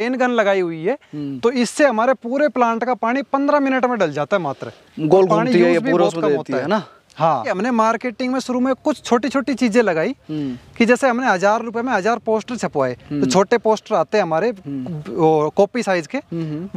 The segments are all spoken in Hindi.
रेन गन लगाई हुई है हम्म। तो इससे हमारे पूरे प्लांट का पानी पंद्रह मिनट में डल जाता है मात्र गोल पानी है, पूरा उसमें देती है ना हाँ हमने मार्केटिंग में शुरू में कुछ छोटी छोटी चीजें लगाई हम्म। कि जैसे हमने हजार रुपए में हजार पोस्टर छपवाए तो हम्म। छोटे पोस्टर आते हैं हमारे कॉपी साइज के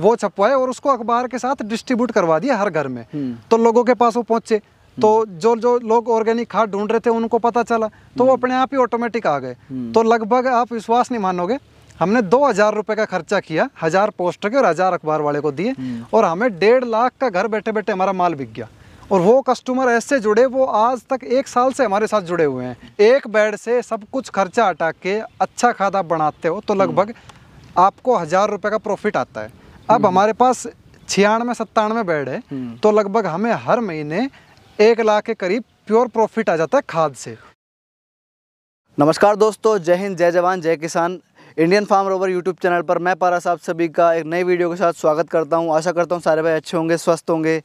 वो छपवाए और उसको अखबार के साथ डिस्ट्रीब्यूट करवा दिया हर घर में तो लोगों के पास वो पहुंचे तो जो जो लोग ऑर्गेनिक खाद ढूंढ रहे थे उनको पता चला तो वो अपने आप ही ऑटोमेटिक आ गए तो लगभग आप विश्वास नहीं मानोगे हमने दो हजार रुपए का खर्चा किया हजार पोस्टर के और हजार अखबार वाले को दिए हम्म। और हमें डेढ़ लाख का घर बैठे बैठे हमारा माल बिक गया और वो कस्टमर ऐसे जुड़े वो आज तक एक साल से हमारे साथ जुड़े हुए हैं एक बेड से सब कुछ खर्चा हटा के अच्छा खादा बनाते हो तो लगभग हम्म। आपको हज़ार रुपए का प्रॉफिट आता है अब हम्म। हमारे पास छियानवे सत्तानवे बेड है तो लगभग हमें हर महीने एक लाख के करीब प्योर प्रॉफिट आ जाता है खाद से नमस्कार दोस्तों जय हिंद जय जवान जय किसान Indian farm rover YouTube channel पर मैं पारा साहब सभी का एक नई वीडियो के साथ स्वागत करता हूं आशा करता हूं सारे भाई अच्छे होंगे स्वस्थ होंगे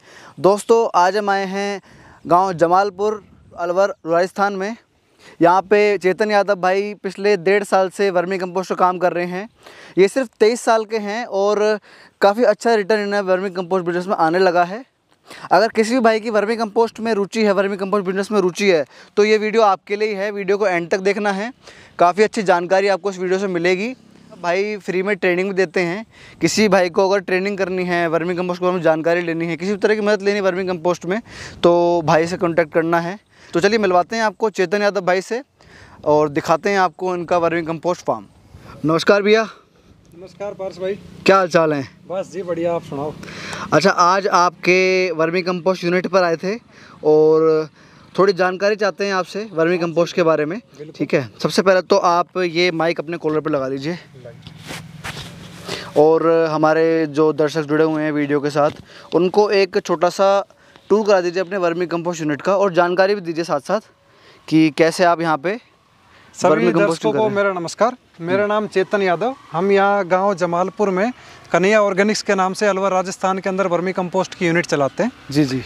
दोस्तों आज हम आए हैं गांव जमालपुर अलवर राजस्थान में यहाँ पे चेतन यादव भाई पिछले डेढ़ साल से वर्मी कंपोस्ट का काम कर रहे हैं ये सिर्फ तेईस साल के हैं और काफ़ी अच्छा रिटर्न इन्हें वर्मी कम्पोस्ट बिजनेस में आने लगा है अगर किसी भी भाई की वर्मी कंपोस्ट में रुचि है वर्मी कंपोस्ट बिजनेस में रुचि है तो ये वीडियो आपके लिए ही है वीडियो को एंड तक देखना है काफ़ी अच्छी जानकारी आपको इस वीडियो से मिलेगी भाई फ्री में ट्रेनिंग भी देते हैं किसी भाई को अगर ट्रेनिंग करनी है वर्मी कंपोस्ट को जानकारी लेनी है किसी भी तरह की मदद लेनी है वर्मी कंपोस्ट में तो भाई से कॉन्टैक्ट करना है तो चलिए मिलवाते हैं आपको चेतन यादव भाई से और दिखाते हैं आपको इनका वर्मी कंपोस्ट फार्म नमस्कार भैया नमस्कार पार्स भाई क्या हाल चाल है बस जी बढ़िया आप सुनाओ अच्छा आज आपके वर्मी कंपोस्ट यूनिट पर आए थे और थोड़ी जानकारी चाहते हैं आपसे वर्मी कंपोस्ट के बारे में ठीक है सबसे पहले तो आप ये माइक अपने कॉलर पर लगा लीजिए और हमारे जो दर्शक जुड़े हुए हैं वीडियो के साथ उनको एक छोटा सा टूर करा दीजिए अपने वर्मी कंपोस्ट यूनिट का और जानकारी भी दीजिए साथ साथ कि कैसे आप यहाँ पे सभी दर्शकों को मेरा नमस्कार मेरा नाम चेतन यादव हम यहाँ गांव जमालपुर में कन्हैया ऑर्गेनिक्स के नाम से अलवर राजस्थान के अंदर वर्मी कंपोस्ट की यूनिट चलाते हैं जी जी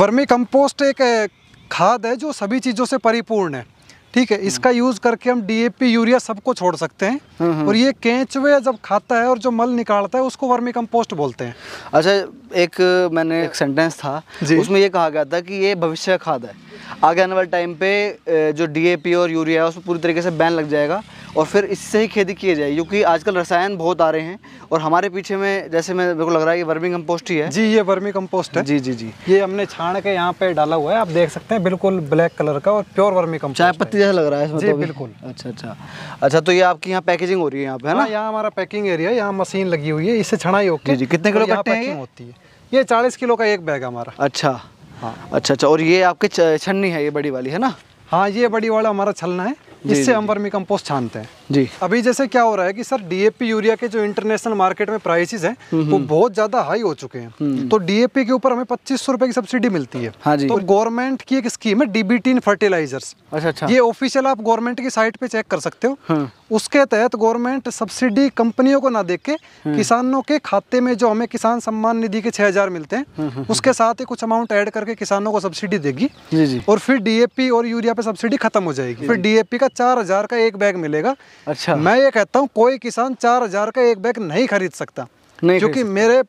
वर्मी कंपोस्ट एक खाद है जो सभी चीज़ों से परिपूर्ण है ठीक है इसका यूज हम्म। करके हम डीएपी यूरिया सबको छोड़ सकते हैं हम्म, हम्म। और ये केंचवे जब खाता है और जो मल निकालता है उसको वर्मी कंपोस्ट बोलते हैं अच्छा एक मैंने एक सेंटेंस था उसमें ये कहा गया था कि ये भविष्य खाद है आगे आने वाले टाइम पे जो डीएपी और यूरिया है उसमें पूरी तरीके से बैन लग जाएगा और फिर इससे ही खेती की जाए क्योंकि आजकल रसायन बहुत आ रहे हैं और हमारे पीछे में जैसे मैं मेरे को लग रहा है ये वर्मी कम्पोस्ट ही है जी ये वर्मी कम्पोस्ट है जी जी जी ये हमने छाण के यहाँ पे डाला हुआ है आप देख सकते हैं बिल्कुल ब्लैक कलर का और प्योर वर्मी कम्पोस्ट चाय पत्ती जैसा लग रहा है इसमें जी तो बिल्कुल अच्छा अच्छा अच्छा तो ये आपकी यहाँ पैकेजिंग हो रही है यहाँ पे है ना हाँ, यहाँ हमारा पैकिंग एरिया है यहाँ मशीन लगी हुई है इससे छणाई होती जी कितने किलो का पैकिंग होती है ये चालीस किलो का एक बैग हमारा अच्छा हाँ अच्छा अच्छा और ये आपकी छन्नी है ये बड़ी वाली है ना हाँ ये बड़ी वाला हमारा छलना है इससे हम वर्मी कंपोस्ट छानते हैं जी अभी जैसे क्या हो रहा है कि सर डीएपी यूरिया के जो इंटरनेशनल मार्केट में प्राइसेस हैं हम्म, वो हम्म। बहुत ज्यादा हाई हो चुके हैं हम्म। तो डीएपी के ऊपर हमें पच्चीस सौ रुपए की सब्सिडी मिलती है हाँ जी। तो गवर्नमेंट की एक स्कीम है डीबीटी इन फर्टिलाइजर्स अच्छा अच्छा ये ऑफिशियल आप गवर्नमेंट की साइट पे चेक कर सकते हो हाँ। उसके तहत गवर्नमेंट सब्सिडी कंपनियों को ना दे के हाँ। किसानों के खाते में जो हमें किसान सम्मान निधि के छह हजार मिलते हैं हाँ, उसके साथ ही कुछ अमाउंट ऐड करके किसानों को सब्सिडी देगी और फिर डीएपी और यूरिया पे सब्सिडी खत्म हो जाएगी फिर डीएपी का चार हजार का एक बैग मिलेगा अच्छा मैं ये कहता हूँ कोई किसान चार हजार का एक बैग नहीं खरीद सकता नहीं क्योंकि मेरे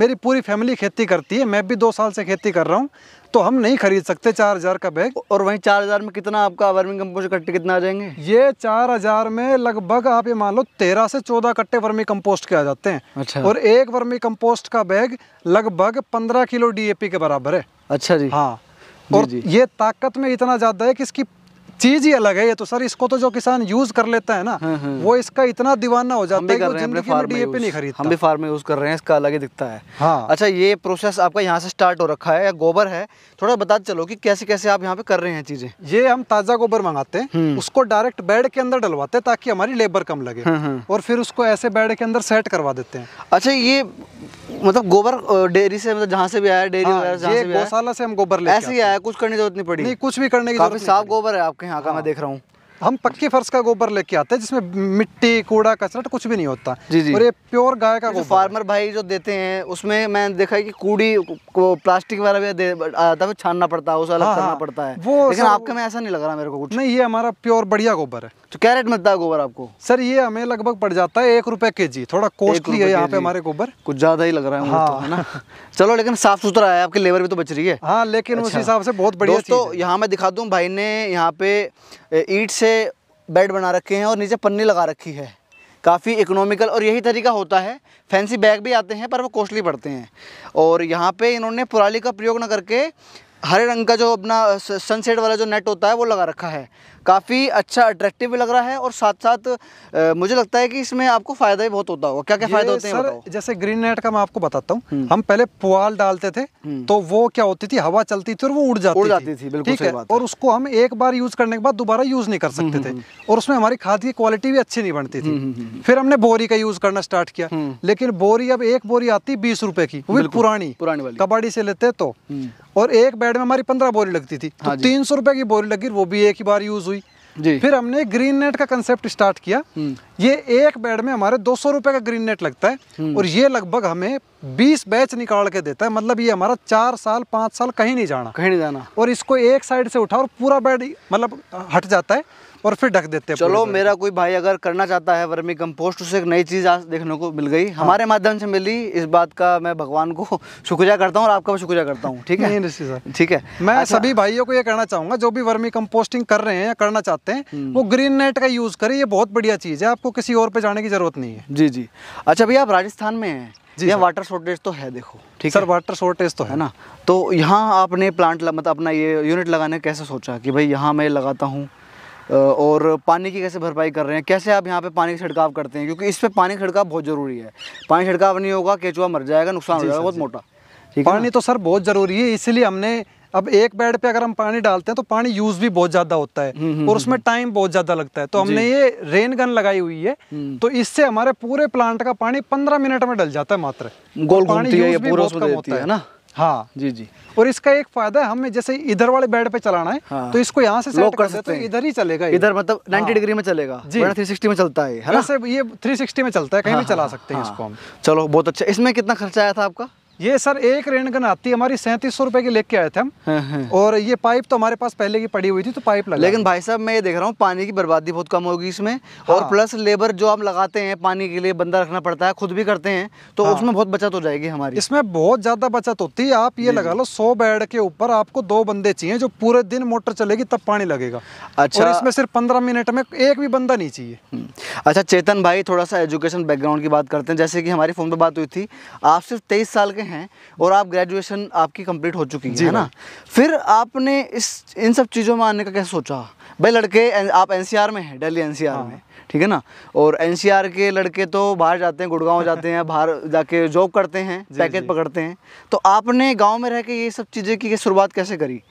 मेरी पूरी फैमिली खेती करती है मैं भी दो साल से खेती कर रहा हूँ तो हम नहीं खरीद सकते चार हजार का बैग और वहीं चार हजार में कितना आपका वर्मी कम्पोस्ट कट्टे कितना आ जाएंगे ये चार हजार में लगभग आप ये मान लो तेरह से चौदह कट्टे वर्मी कम्पोस्ट के आ जाते हैं अच्छा और एक वर्मी कम्पोस्ट का बैग लगभग पंद्रह किलो डी के बराबर है अच्छा जी हाँ और जी, जी। ये ताकत में इतना ज्यादा है कि इसकी चीज ही अलग है ये तो सर इसको तो जो किसान यूज कर लेता है ना हाँ, हाँ। वो इसका इतना दीवाना हो जाता है कि में नहीं हम भी फार्म में यूज कर रहे हैं इसका अलग ही दिखता है हाँ अच्छा ये प्रोसेस आपका यहाँ से स्टार्ट हो रखा है या गोबर है थोड़ा बताते चलो कि कैसे कैसे आप यहाँ पे कर रहे हैं चीजें ये हम ताजा गोबर मंगाते हैं हम्म। उसको डायरेक्ट बेड के अंदर डलवाते हैं ताकि हमारी लेबर कम लगे हाँ, और फिर उसको ऐसे बेड के अंदर सेट करवा देते हैं अच्छा ये मतलब गोबर डेयरी से मतलब जहाँ से भी आया डेयरी हाँ, से गौशाला से हम गोबर ऐसे ही आया कुछ करने की जरूरत नहीं पड़ी कुछ भी करने की साफ गोबर है आपके यहाँ का मैं हाँ। देख रहा हूँ हम पक्के फर्श का गोबर लेके आते हैं जिसमें मिट्टी कूड़ा कचरा तो कुछ भी नहीं होता जी जी और ये प्योर गाय का गोबर फार्मर भाई जो देते हैं उसमें मैंने देखा है कि कूड़ी को प्लास्टिक वगैरह भी आता है छानना पड़ता है उसे अलग हाँ, करना हाँ। पड़ता है वो लेकिन आपके में ऐसा नहीं लग रहा मेरे को कुछ नहीं ये हमारा प्योर बढ़िया गोबर है तो क्या रेट मिलता है गोबर आपको सर ये हमें लगभग पड़ जाता है एक रुपए के जी थोड़ा कॉस्टली है यहाँ पे हमारे गोबर कुछ ज्यादा ही लग रहा है तो, हाँ ना चलो लेकिन साफ सुथरा है आपकी लेबर भी तो बच रही है हाँ लेकिन उस अच्छा। हिसाब से बहुत बढ़िया तो यहाँ मैं दिखा दूँ भाई ने यहाँ पे ईट से बेड बना रखे हैं और नीचे पन्नी लगा रखी है काफ़ी इकोनॉमिकल और यही तरीका होता है फैंसी बैग भी आते हैं पर वो कॉस्टली पड़ते हैं और यहाँ पे इन्होंने पुराली का प्रयोग ना करके हरे रंग का जो अपना सनसेट वाला जो नेट होता है वो लगा रखा है काफ़ी अच्छा अट्रैक्टिव भी लग रहा है और साथ साथ मुझे लगता है कि इसमें आपको फ़ायदा ही बहुत होता होगा क्या क्या फायदे होते हैं जैसे ग्रीन नेट का मैं आपको बताता हूँ हम्म। हम पहले पुआल डालते थे हम्म। तो वो क्या होती थी हवा चलती थी और वो उड़ जाती उड़ जाती थी ठीक और उसको हम एक बार यूज़ करने के बाद दोबारा यूज़ नहीं कर हम्म, सकते थे और उसमें हमारी खाद की क्वालिटी भी अच्छी नहीं बनती थी फिर हमने बोरी का यूज़ करना स्टार्ट किया लेकिन बोरी अब एक बोरी आती बीस रुपए की वो पुरानी पुरानी कबाड़ी से लेते तो और एक बेड में हमारी पंद्रह बोरी लगती थी तो हाँ तीन सौ रुपए की बोरी लगी वो भी एक ही बार यूज हुई जी फिर हमने ग्रीन नेट का कंसेप्ट स्टार्ट किया हम्म। ये एक बेड में हमारे दो सौ रुपए का ग्रीन नेट लगता है हम्म। और ये लगभग हमें बीस बैच निकाल के देता है मतलब ये हमारा चार साल पांच साल कहीं नहीं जाना कहीं नहीं जाना और इसको एक साइड से उठा और पूरा बेड मतलब हट जाता है और फिर ढक देते हैं चलो मेरा कोई भाई अगर करना चाहता है वर्मी कंपोस्ट उसे एक नई चीज़ आज देखने को मिल गई हमारे माध्यम से मिली इस बात का मैं भगवान को शुक्रिया करता हूँ और आपका भी शुक्रिया करता हूँ ठीक है ऋषि सर ठीक है मैं अच्छा। सभी भाइयों को ये कहना चाहूँगा जो भी वर्मी कम्पोस्टिंग कर रहे हैं या करना चाहते हैं हम्म। वो ग्रीन नेट का यूज़ करें ये बहुत बढ़िया चीज़ है आपको किसी और पर जाने की ज़रूरत नहीं है जी जी अच्छा भैया आप राजस्थान में हैं जी यहाँ वाटर शॉर्टेज तो है देखो ठीक सर वाटर शॉर्टेज तो है ना तो यहाँ आपने प्लांट मतलब अपना ये यूनिट लगाने कैसे सोचा कि भाई यहाँ मैं लगाता हूँ और पानी की कैसे भरपाई कर रहे हैं कैसे आप यहाँ पे पानी का छिड़काव करते हैं क्योंकि इस पर पानी छिड़काव बहुत ज़रूरी है पानी छिड़काव नहीं होगा केचुआ मर जाएगा नुकसान हो जाएगा बहुत मोटा पानी तो सर बहुत ज़रूरी है इसलिए हमने अब एक बेड पे अगर हम पानी डालते हैं तो पानी यूज भी बहुत ज्यादा होता है हम्म, हम्म, और उसमें हम्म। टाइम बहुत ज्यादा लगता है तो हमने ये रेन गन लगाई हुई है तो इससे हमारे पूरे प्लांट का पानी पंद्रह मिनट में डल जाता है मात्र गोल पानी यूज भी बहुत कम होता है ना हाँ जी जी और इसका एक फायदा है हमें जैसे इधर वाले बेड पे चलाना है हाँ। तो इसको यहाँ से सेट कर सकते हैं तो इधर ही चलेगा इधर मतलब 90 हाँ। डिग्री में चलेगा जी थ्री सिक्सटी में चलता है ना? ये 360 में चलता है कहीं हाँ। भी हाँ, चला हाँ, सकते हैं हाँ। इसको हम चलो बहुत अच्छा इसमें कितना खर्चा आया था आपका ये सर एक गन आती है हमारी सैंतीस सौ रुपए की लेके आए थे हम हाँ, हाँ। और ये पाइप तो हमारे पास पहले की पड़ी हुई थी तो पाइप लगा लेकिन भाई साहब मैं ये देख रहा हूँ पानी की बर्बादी बहुत कम होगी इसमें हाँ। और प्लस लेबर जो आप लगाते हैं पानी के लिए बंदा रखना पड़ता है खुद भी करते हैं तो हाँ। उसमें बहुत बचत हो जाएगी हमारी इसमें बहुत ज्यादा बचत होती है आप ये लगा लो सौ बेड के ऊपर आपको दो बंदे चाहिए जो पूरे दिन मोटर चलेगी तब पानी लगेगा अच्छा इसमें सिर्फ पंद्रह मिनट में एक भी बंदा नहीं चाहिए हम्म। अच्छा चेतन भाई थोड़ा सा एजुकेशन बैकग्राउंड की बात करते हैं जैसे कि हमारी फोन पर बात हुई थी आप सिर्फ तेईस साल के हैं और आप ग्रेजुएशन आपकी कंप्लीट हो चुकी है ना फिर आपने इस इन सब चीज़ों में आने का कैसे सोचा भाई लड़के आप एन में हैं डेली एन हाँ। में ठीक है ना और एन के लड़के तो बाहर जाते हैं गुड़गांव जाते हैं बाहर जाके जॉब करते हैं पैकेज पकड़ते हैं तो आपने गाँव में रह के ये सब चीज़ें की शुरुआत कैसे करी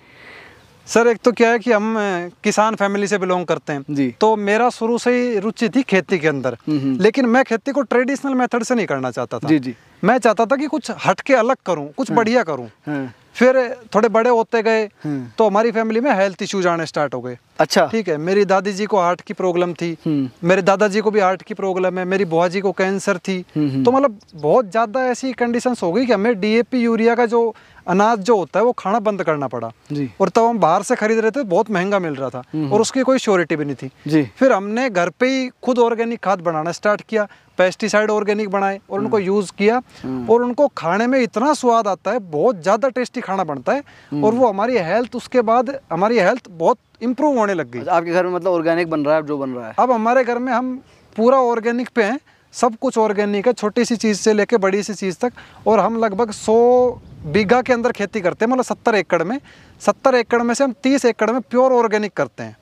सर एक तो क्या है कि हम किसान फैमिली से बिलोंग करते हैं जी तो मेरा शुरू से ही रुचि थी खेती के अंदर हम्म, हम्म। लेकिन मैं खेती को ट्रेडिशनल मेथड से नहीं करना चाहता था जी जी मैं चाहता था कि कुछ हटके अलग करूं कुछ हाँ। बढ़िया करूं हाँ। फिर थोड़े बड़े होते गए हाँ। तो हमारी फैमिली में हेल्थ इश्यूज आने स्टार्ट हो गए अच्छा ठीक है मेरी दादी जी को हार्ट की प्रॉब्लम थी हम्म। मेरे दादाजी को भी हार्ट की प्रॉब्लम है मेरी बुआ जी को कैंसर थी तो मतलब बहुत ज्यादा ऐसी कंडीशंस हो गई कि हमें डीएपी यूरिया का जो अनाज जो होता है वो खाना बंद करना पड़ा जी और तब तो हम बाहर से खरीद रहे थे बहुत महंगा मिल रहा था हम्म। और उसकी कोई श्योरिटी भी नहीं थी जी फिर हमने घर पे ही खुद ऑर्गेनिक खाद बनाना स्टार्ट किया पेस्टिसाइड ऑर्गेनिक बनाए और उनको यूज हम्म। किया हम्म। और उनको खाने में इतना स्वाद आता है बहुत ज्यादा टेस्टी खाना बनता है और वो हमारी हेल्थ उसके बाद हमारी हेल्थ बहुत इम्प्रूव होने लग गई अच्छा, आपके घर में मतलब ऑर्गेनिक बन रहा है जो बन रहा है अब हमारे घर में हम पूरा ऑर्गेनिक पे हैं सब कुछ ऑर्गेनिक है छोटी सी चीज़ से लेके बड़ी सी चीज़ तक और हम लगभग सौ बीघा के अंदर खेती करते हैं मतलब सत्तर एकड़ में सत्तर एकड़ में से हम तीस एकड़ में प्योर ऑर्गेनिक करते हैं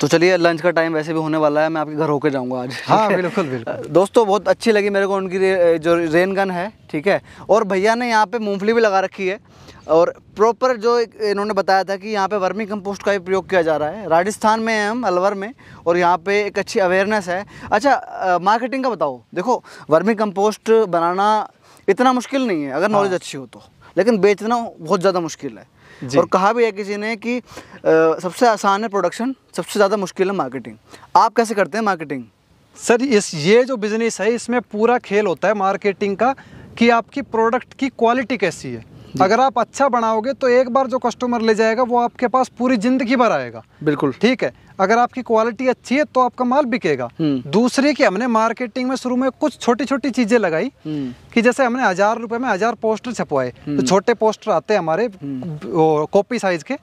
तो चलिए लंच का टाइम वैसे भी होने वाला है मैं आपके घर होकर जाऊंगा आज हाँ बिल्कुल बिल्कुल दोस्तों बहुत अच्छी लगी मेरे को उनकी रे, जो रेन गन है ठीक है और भैया ने यहाँ पे मूंगफली भी लगा रखी है और प्रॉपर जो इन्होंने बताया था कि यहाँ पे वर्मी कंपोस्ट का भी प्रयोग किया जा रहा है राजस्थान में है हम अलवर में और यहाँ पे एक अच्छी अवेयरनेस है अच्छा मार्केटिंग का बताओ देखो वर्मी कंपोस्ट बनाना इतना मुश्किल नहीं है अगर नॉलेज हाँ। अच्छी हो तो लेकिन बेचना बहुत ज़्यादा मुश्किल है और कहा भी है किसी ने कि आ, सबसे आसान है प्रोडक्शन सबसे ज़्यादा मुश्किल है मार्केटिंग आप कैसे करते हैं मार्केटिंग सर इस ये जो बिज़नेस है इसमें पूरा खेल होता है मार्केटिंग का कि आपकी प्रोडक्ट की क्वालिटी कैसी है अगर आप अच्छा बनाओगे तो एक बार जो कस्टमर ले जाएगा वो आपके पास पूरी जिंदगी भर आएगा बिल्कुल ठीक है अगर आपकी क्वालिटी अच्छी है तो आपका माल बिकेगा हम्म। दूसरी की हमने मार्केटिंग में शुरू में कुछ छोटी छोटी चीजें लगाई हम्म। कि जैसे हमने हजार रुपए में हजार पोस्टर छपवाए तो हम्म। छोटे पोस्टर आते हैं हमारे कॉपी साइज के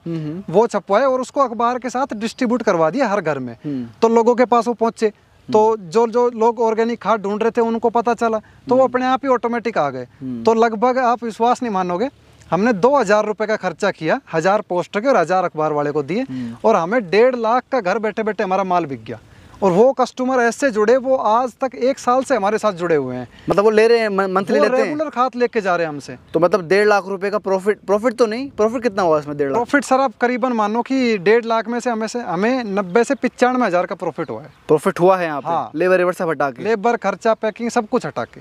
वो छपवाए और उसको अखबार के साथ डिस्ट्रीब्यूट करवा दिया हर घर में तो लोगों के पास वो पहुंचे तो जो जो लोग ऑर्गेनिक खाद ढूंढ रहे थे उनको पता चला तो वो अपने आप ही ऑटोमेटिक आ गए तो लगभग आप विश्वास नहीं मानोगे हमने दो हजार रुपए का खर्चा किया हजार पोस्टर के और हजार अखबार वाले को दिए हम्म। और हमें डेढ़ लाख का घर बैठे बैठे हमारा माल बिक गया और वो कस्टमर ऐसे जुड़े वो आज तक एक साल से हमारे साथ जुड़े हुए हैं मतलब वो ले रहे हैं मंथली लेते हैं रेगुलर खात लेके जा रहे हैं हमसे तो मतलब डेढ़ लाख रुपए का प्रॉफिट प्रॉफिट तो नहीं प्रॉफिट कितना हुआ इसमें डेढ़ प्रॉफिट सर आप करीबन मानो कि डेढ़ लाख में से हमें से हमें नब्बे से पिचानवे हजार का प्रॉफिट हुआ है प्रॉफिट हुआ है यहाँ लेबर एवर हाँ। सब हटा के लेबर खर्चा पैकिंग सब कुछ हटा के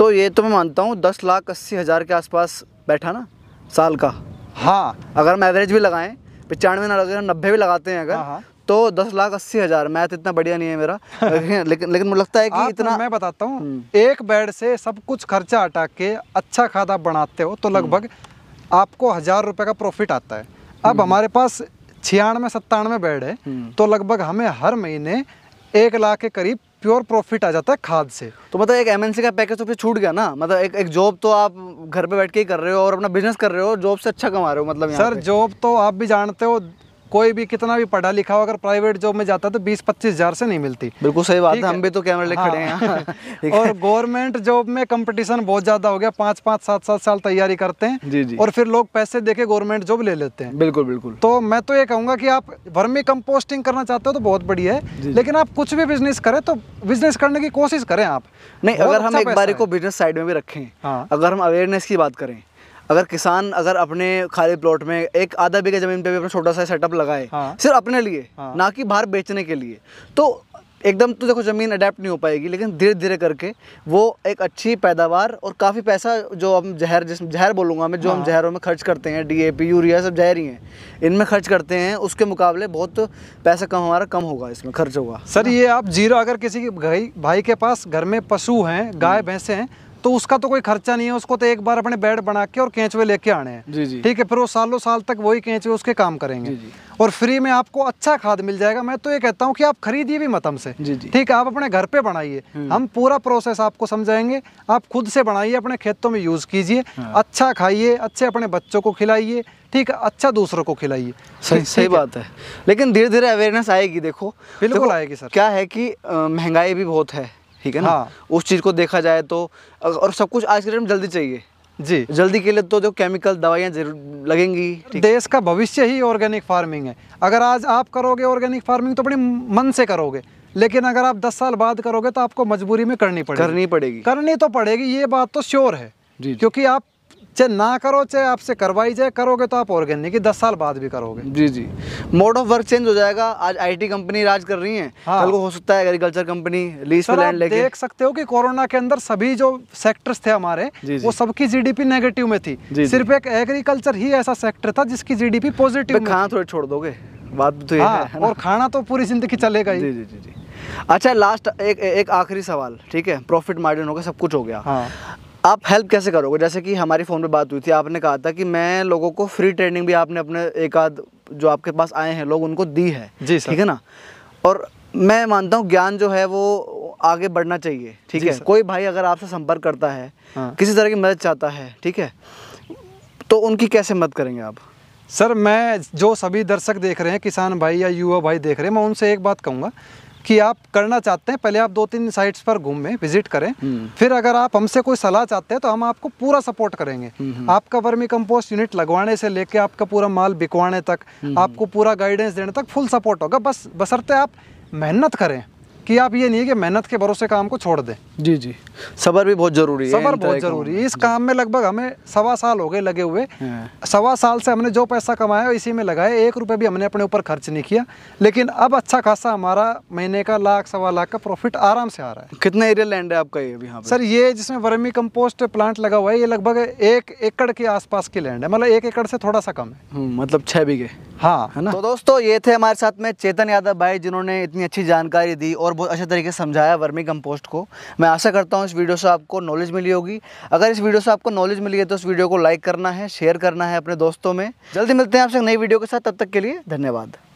तो ये तो मैं मानता हूँ दस लाख अस्सी हज़ार के आसपास बैठा ना साल का हाँ अगर हम एवरेज भी लगाएं पचानवे ना लगे नब्बे भी लगाते हैं अगर हाँ।, हाँ। तो दस लाख अस्सी हज़ार मैथ इतना बढ़िया नहीं है मेरा लेकिन लेकिन मुझे लगता है कि हाँ, इतना तो मैं बताता हूँ हम्म। एक बेड से सब कुछ खर्चा हटा के अच्छा खाद आप बनाते हो तो हम्म। लगभग आपको हज़ार रुपये का प्रॉफिट आता है अब हम्म। हमारे पास छियानवे सत्तानवे बेड है तो लगभग हमें हर महीने एक लाख के करीब प्योर प्रॉफिट आ जाता है खाद से तो मतलब एक एमएनसी का पैकेज तो फिर छूट गया ना मतलब एक एक जॉब तो आप घर पे बैठ के ही कर रहे हो और अपना बिजनेस कर रहे हो जॉब से अच्छा कमा रहे हो मतलब सर जॉब तो आप भी जानते हो कोई भी कितना भी पढ़ा लिखा हो अगर प्राइवेट जॉब में जाता है तो बीस पच्चीस हजार से नहीं मिलती बिल्कुल सही बात है हम भी तो कैमरे ले हाँ। खड़े हैं और गवर्नमेंट जॉब में कंपटीशन बहुत ज्यादा हो गया पांच पांच सात सात साल तैयारी करते हैं जी जी और फिर लोग पैसे देके गवर्नमेंट जॉब ले लेते हैं बिल्कुल बिल्कुल तो मैं तो ये कहूंगा की आप वर्मी कम्पोस्टिंग करना चाहते हो तो बहुत बढ़िया है लेकिन आप कुछ भी बिजनेस करें तो बिजनेस करने की कोशिश करें आप नहीं अगर हम अच्छा एक बार को बिजनेस साइड में भी रखें हाँ। अगर हम अवेयरनेस की बात करें अगर किसान अगर अपने खाली प्लॉट में एक आधा बीघा जमीन पे भी अपना छोटा सा सेटअप लगाए हाँ। सिर्फ अपने लिए हाँ। ना कि बाहर बेचने के लिए तो एकदम तो देखो ज़मीन अडेप्ट नहीं हो पाएगी लेकिन धीरे धीरे करके वो एक अच्छी पैदावार और काफ़ी पैसा जो हम जहर जिस जहर बोलूँगा मैं जो हम हाँ। जहरों में खर्च करते हैं डीएपी यूरिया सब जहर ही हैं इनमें खर्च करते हैं उसके मुकाबले बहुत पैसा कम हमारा कम होगा इसमें खर्च होगा सर हाँ। ये आप जीरो अगर किसी की भाई के पास घर में पशु हैं गाय हम्म। भैंसे हैं तो उसका तो कोई खर्चा नहीं है उसको तो एक बार अपने बेड बना के और कैंचवे लेके आने हैं ठीक है फिर वो सालों साल तक वही कैंचवे उसके काम करेंगे जी जी। और फ्री में आपको अच्छा खाद मिल जाएगा मैं तो ये कहता हूँ कि आप खरीदिए भी मतम से ठीक है आप अपने घर पे बनाइए हम्म। हम पूरा प्रोसेस आपको समझाएंगे आप खुद से बनाइए अपने खेतों में यूज कीजिए हाँ। अच्छा खाइए अच्छे अपने बच्चों को खिलाइए ठीक है अच्छा दूसरों को खिलाइए सही सही बात है लेकिन धीरे धीरे अवेयरनेस आएगी देखो बिल्कुल आएगी सर क्या है कि महंगाई भी बहुत है ठीक है ना हाँ। उस चीज़ को देखा जाए तो और सब कुछ आज के डेट में जल्दी चाहिए जी जल्दी के लिए तो जो केमिकल दवाइयाँ जरूर लगेंगी देश का भविष्य ही ऑर्गेनिक फार्मिंग है अगर आज आप करोगे ऑर्गेनिक फार्मिंग तो बड़ी मन से करोगे लेकिन अगर आप 10 साल बाद करोगे तो आपको मजबूरी में करनी पड़ेगी करनी पड़ेगी करनी तो पड़ेगी ये बात तो श्योर है जी। क्योंकि आप चाहे ना करो चाहे आपसे करवाई जाए करोगे तो आप ऑर्गेनिक दस साल बाद भी करोगे जी जी मोड ऑफ वर्क चेंज हो जाएगा आज आईटी कंपनी राज कर रही है हाँ। कल को हो सकता है एग्रीकल्चर कंपनी लीज पे लैंड लेके देख सकते हो कि कोरोना के अंदर सभी जो सेक्टर्स थे हमारे जी जी। वो सबकी जीडीपी नेगेटिव में थी जी सिर्फ एक एग्रीकल्चर ही ऐसा सेक्टर था जिसकी जीडीपी पॉजिटिव खाना थोड़े छोड़ दोगे बात तो ये हाँ, और खाना तो पूरी जिंदगी चलेगा ही जी जी जी अच्छा लास्ट एक एक आखिरी सवाल ठीक है प्रॉफिट मार्जिन हो गया सब कुछ हो गया हाँ। आप हेल्प कैसे करोगे जैसे कि हमारी फ़ोन पे बात हुई थी आपने कहा था कि मैं लोगों को फ्री ट्रेनिंग भी आपने अपने एक आध जो आपके पास आए हैं लोग उनको दी है जी ठीक है ना और मैं मानता हूँ ज्ञान जो है वो आगे बढ़ना चाहिए ठीक है कोई भाई अगर आपसे संपर्क करता है हाँ। किसी तरह की मदद चाहता है ठीक है तो उनकी कैसे मदद करेंगे आप सर मैं जो सभी दर्शक देख रहे हैं किसान भाई या युवा भाई देख रहे हैं मैं उनसे एक बात कहूँगा कि आप करना चाहते हैं पहले आप दो तीन साइट्स पर घूमें विजिट करें हम्म। फिर अगर आप हमसे कोई सलाह चाहते हैं तो हम आपको पूरा सपोर्ट करेंगे हम्म, हम्म। आपका वर्मी कंपोस्ट यूनिट लगवाने से लेके आपका पूरा माल बिकवाने तक आपको पूरा गाइडेंस देने तक फुल सपोर्ट होगा बस बसरते आप मेहनत करें कि आप ये नहीं कि मेहनत के भरोसे काम को छोड़ दें जी जी सबर भी बहुत ज़रूरी है सबर बहुत ज़रूरी है इस काम में लगभग हमें सवा साल हो गए लगे हुए हाँ। सवा साल से हमने जो पैसा कमाया इसी में लगाया एक रुपये भी हमने अपने ऊपर खर्च नहीं किया लेकिन अब अच्छा खासा हमारा महीने का लाख सवा लाख का प्रॉफिट आराम से आ रहा है कितना एरिया लैंड है आपका ये यहाँ सर ये जिसमें वर्मी कम्पोस्ट प्लांट लगा हुआ है ये लगभग एक एकड़ के आसपास की लैंड है मतलब एक एकड़ से थोड़ा सा कम है हम्म, मतलब छः बीघे हाँ है ना तो दोस्तों ये थे हमारे साथ में चेतन यादव भाई जिन्होंने इतनी अच्छी जानकारी दी और बहुत अच्छे तरीके से समझाया वर्मी कंपोस्ट को मैं आशा करता हूँ इस वीडियो से आपको नॉलेज मिली होगी अगर इस वीडियो से आपको नॉलेज मिली है तो इस वीडियो को लाइक करना है शेयर करना है अपने दोस्तों में जल्दी मिलते हैं आपसे नई वीडियो के साथ तब तक के लिए धन्यवाद